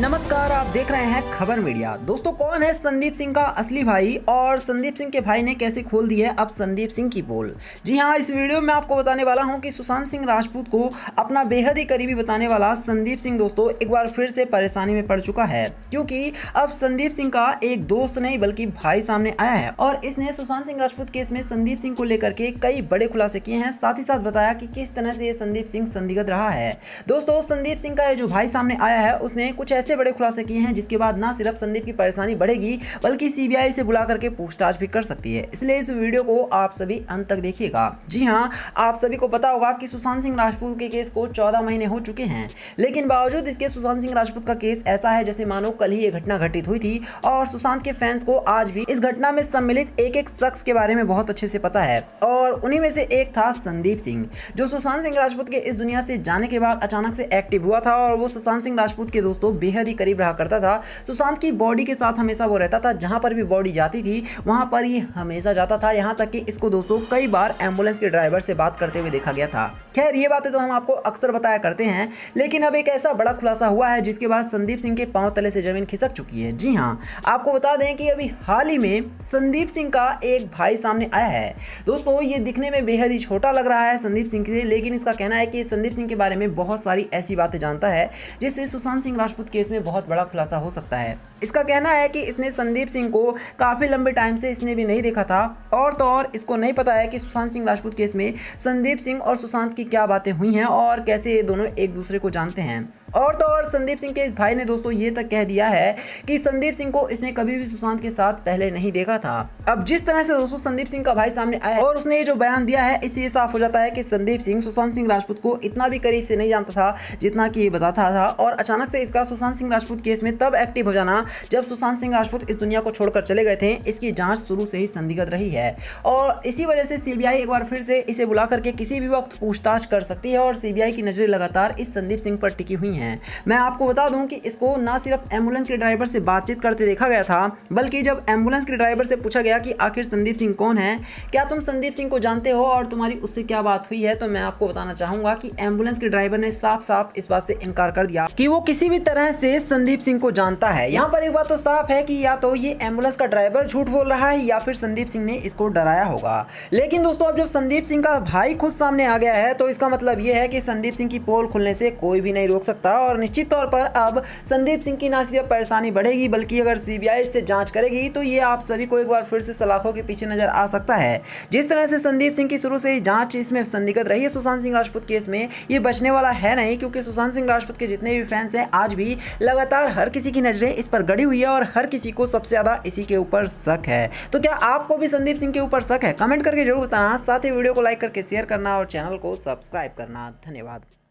नमस्कार आप देख रहे हैं खबर मीडिया दोस्तों कौन है संदीप सिंह का असली भाई और संदीप सिंह के भाई ने कैसे खोल दी है अब संदीप सिंह की पोल जी हाँ इस वीडियो में आपको बताने वाला हूँ कि सुशांत सिंह राजपूत को अपना बेहद ही करीबी बताने वाला संदीप सिंह दोस्तों एक बार फिर से परेशानी में पड़ चुका है क्योंकि अब संदीप सिंह का एक दोस्त नहीं बल्कि भाई सामने आया है और इसने सुशांत सिंह राजपूत केस में संदीप सिंह को लेकर के कई बड़े खुलासे किए हैं साथ ही साथ बताया कि किस तरह से ये संदीप सिंह संदिग्ध रहा है दोस्तों संदीप सिंह का ये जो भाई सामने आया है उसने कुछ ऐसे बड़े खुलासे किए हैं जिसके बाद ना सिर्फ संदीप की परेशानी बढ़ेगी बल्कि सीबीआई से बुला करके पूछताछ भी कर सकती है इसलिए इस वीडियो को आप सभी अंत तक देखिएगा जी हाँ आप सभी को पता होगा कि सुशांत सिंह राजपूत के केस को चौदह महीने हो चुके हैं लेकिन बावजूद इसके सुशांत सिंह राजपूत का केस ऐसा है जैसे मानो कल ही ये घटना घटित हुई थी और सुशांत के फैंस को आज भी इस घटना में सम्मिलित एक एक शख्स के बारे में बहुत अच्छे से पता है और उन्हीं में से एक था संदीप सिंह जो सुशांत सिंह राजपूत के इस दुनिया से जाने के बाद अचानक से एक्टिव हुआ था और वो सुशांत सिंह राजपूत के दोस्तों बेहद ही करीब रहा करता था सुशांत की बॉडी के साथ हमेशा वो रहता था जहाँ पर भी बॉडी जाती थी वहाँ पर ही हमेशा जाता था यहाँ तक कि इसको दोस्तों कई बार एम्बुलेंस के ड्राइवर से बात करते हुए देखा गया था खैर ये बातें तो हम आपको अक्सर बताया करते हैं लेकिन अब एक ऐसा बड़ा खुलासा हुआ है जिसके बाद संदीप सिंह के पाँव तले से जमीन खिसक चुकी है जी हाँ आपको बता दें कि अभी हाल ही में संदीप सिंह का एक भाई सामने आया है दोस्तों ये दिखने में बेहद ही छोटा लग रहा है संदीप सिंह से लेकिन इसका कहना है कि संदीप सिंह के बारे में बहुत सारी ऐसी बातें जानता है जिससे सुशांत सिंह राजपूत केस में बहुत बड़ा खुलासा हो सकता है इसका कहना है कि इसने संदीप सिंह को काफ़ी लंबे टाइम से इसने भी नहीं देखा था और तो और इसको नहीं पता है कि सुशांत सिंह राजपूत केस में संदीप सिंह और सुशांत की क्या बातें हुई हैं और कैसे ये दोनों एक दूसरे को जानते हैं और तो और संदीप सिंह के इस भाई ने दोस्तों ये तक कह दिया है कि संदीप सिंह को इसने कभी भी सुशांत के साथ पहले नहीं देखा था अब जिस तरह से दोस्तों संदीप सिंह का भाई सामने आया और उसने ये जो बयान दिया है इससे साफ हो जाता है कि संदीप सिंह सुशांत सिंह राजपूत को इतना भी करीब से नहीं जानता था जितना की ये बताता था और अचानक से इसका सुशांत सिंह राजपूत केस में तब एक्टिव हो जाना जब सुशांत सिंह राजपूत इस दुनिया को छोड़कर चले गए थे इसकी जाँच शुरू से ही संदिग्ध रही है और इसी वजह से सीबीआई एक बार फिर से इसे बुला करके किसी भी वक्त पूछताछ कर सकती है और सीबीआई की नजरें लगातार इस संदीप सिंह पर टिकी हुई है हैं मैं आपको बता दूं कि इसको ना सिर्फ एम्बुलेंस के ड्राइवर से बातचीत करते देखा गया था बल्कि जब एम्बुलेंस के ड्राइवर से पूछा गया कि आखिर संदीप सिंह कौन है क्या तुम संदीप सिंह को जानते हो और तुम्हारी उससे क्या बात हुई है तो मैं आपको बताना चाहूंगा कि एम्बुलेंस के ड्राइवर ने साफ साफ इस बात से इनकार कर दिया कि वो किसी भी तरह से संदीप सिंह को जानता है यहाँ पर एक बात तो साफ है कि या तो ये एम्बुलेंस का ड्राइवर झूठ बोल रहा है या फिर संदीप सिंह ने इसको डराया होगा लेकिन दोस्तों अब जब संदीप सिंह का भाई खुद सामने आ गया है तो इसका मतलब यह है कि संदीप सिंह की पोल खुलने से कोई भी नहीं रोक सकता था और निश्चित तौर पर अब संदीप सिंह की ना सिर्फ परेशानी बढ़ेगी बल्कि अगर सीबीआई इससे जांच करेगी तो ये आप सभी को एक बार फिर से सलाखों के पीछे नजर आ सकता है जिस तरह से संदीप सिंह की शुरू से ही जाँच इसमें संदिग्ध रही है सुशांत सिंह राजपूत केस में ये बचने वाला है नहीं क्योंकि सुशांत सिंह राजपूत के जितने भी फैंस हैं आज भी लगातार हर किसी की नज़रें इस पर गड़ी हुई है और हर किसी को सबसे ज़्यादा इसी के ऊपर शक है तो क्या आपको भी संदीप सिंह के ऊपर शक है कमेंट करके जरूर बताना साथ ही वीडियो को लाइक करके शेयर करना और चैनल को सब्सक्राइब करना धन्यवाद